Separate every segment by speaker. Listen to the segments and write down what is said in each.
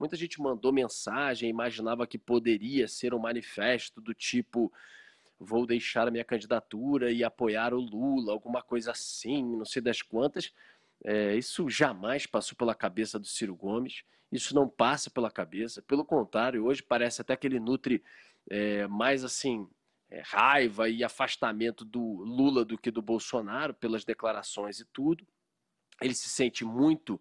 Speaker 1: Muita gente mandou mensagem, imaginava que poderia ser um manifesto do tipo vou deixar a minha candidatura e apoiar o Lula, alguma coisa assim, não sei das quantas. É, isso jamais passou pela cabeça do Ciro Gomes, isso não passa pela cabeça. Pelo contrário, hoje parece até que ele nutre é, mais assim é, raiva e afastamento do Lula do que do Bolsonaro pelas declarações e tudo ele se sente muito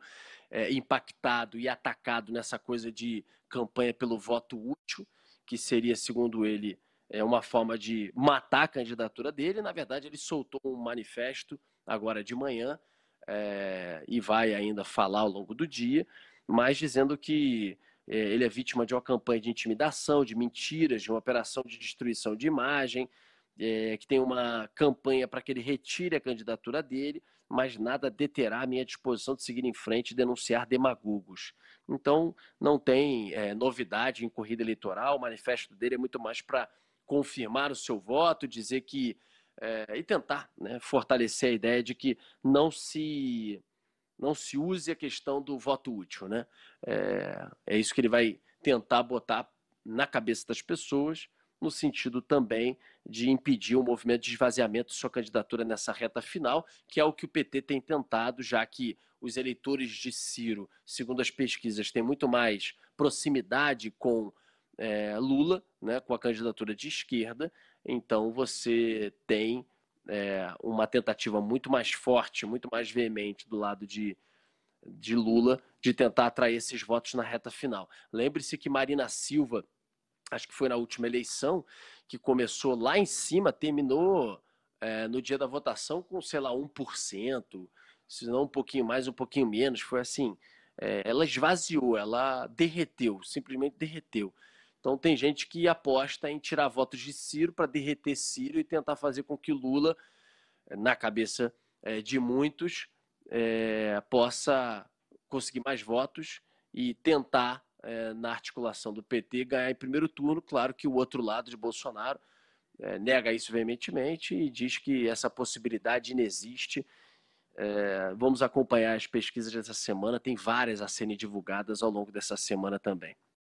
Speaker 1: é, impactado e atacado nessa coisa de campanha pelo voto útil, que seria, segundo ele, é uma forma de matar a candidatura dele. Na verdade, ele soltou um manifesto agora de manhã é, e vai ainda falar ao longo do dia, mas dizendo que é, ele é vítima de uma campanha de intimidação, de mentiras, de uma operação de destruição de imagem, é, que tem uma campanha para que ele retire a candidatura dele, mas nada deterá a minha disposição de seguir em frente e denunciar demagogos. Então, não tem é, novidade em corrida eleitoral, o manifesto dele é muito mais para confirmar o seu voto, dizer que. É, e tentar né, fortalecer a ideia de que não se não se use a questão do voto útil, né? É, é, isso que ele vai tentar botar na cabeça das pessoas no sentido também de impedir o movimento de esvaziamento de sua candidatura nessa reta final, que é o que o PT tem tentado, já que os eleitores de Ciro, segundo as pesquisas, têm muito mais proximidade com é, Lula, né, com a candidatura de esquerda. Então você tem é, uma tentativa muito mais forte, muito mais veemente do lado de, de Lula de tentar atrair esses votos na reta final. Lembre-se que Marina Silva acho que foi na última eleição, que começou lá em cima, terminou é, no dia da votação com, sei lá, 1%, se não um pouquinho mais, um pouquinho menos. Foi assim, é, ela esvaziou, ela derreteu, simplesmente derreteu. Então tem gente que aposta em tirar votos de Ciro para derreter Ciro e tentar fazer com que Lula, na cabeça é, de muitos, possa conseguir mais votos e tentar é, na articulação do PT ganhar em primeiro turno. Claro que o outro lado de Bolsonaro é, nega isso veementemente e diz que essa possibilidade inexiste. É, vamos acompanhar as pesquisas dessa semana, tem várias a serem divulgadas ao longo dessa semana também.